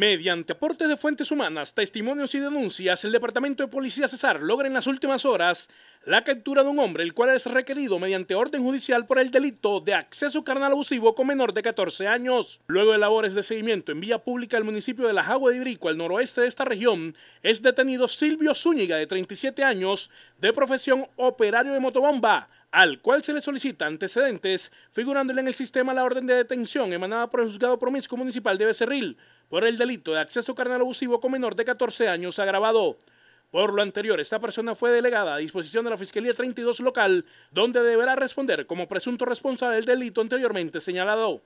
Mediante aportes de fuentes humanas, testimonios y denuncias, el Departamento de Policía Cesar logra en las últimas horas la captura de un hombre, el cual es requerido mediante orden judicial por el delito de acceso carnal abusivo con menor de 14 años. Luego de labores de seguimiento en vía pública del municipio de La Jagua de Ibrico, al noroeste de esta región, es detenido Silvio Zúñiga, de 37 años, de profesión operario de motobomba, al cual se le solicita antecedentes, figurándole en el sistema la orden de detención emanada por el juzgado promiscuo municipal de Becerril por el delito de acceso carnal abusivo con menor de 14 años agravado. Por lo anterior, esta persona fue delegada a disposición de la Fiscalía 32 local, donde deberá responder como presunto responsable del delito anteriormente señalado.